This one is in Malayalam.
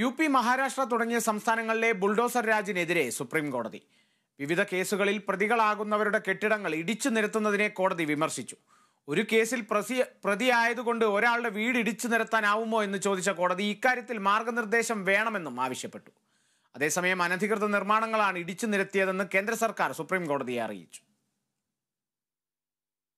യു പി മഹാരാഷ്ട്ര തുടങ്ങിയ സംസ്ഥാനങ്ങളിലെ ബുൾഡോസർ രാജിനെതിരെ സുപ്രീം കോടതി വിവിധ കേസുകളിൽ പ്രതികളാകുന്നവരുടെ കെട്ടിടങ്ങൾ ഇടിച്ചു നിരത്തുന്നതിനെ കോടതി വിമർശിച്ചു ഒരു കേസിൽ പ്രസി പ്രതിയായതുകൊണ്ട് ഒരാളുടെ വീട് ഇടിച്ചു നിരത്താനാവുമോ എന്ന് ചോദിച്ച കോടതി ഇക്കാര്യത്തിൽ മാർഗനിർദ്ദേശം വേണമെന്നും ആവശ്യപ്പെട്ടു അതേസമയം അനധികൃത നിർമ്മാണങ്ങളാണ് ഇടിച്ചു നിരത്തിയതെന്ന് കേന്ദ്ര സർക്കാർ സുപ്രീം കോടതിയെ അറിയിച്ചു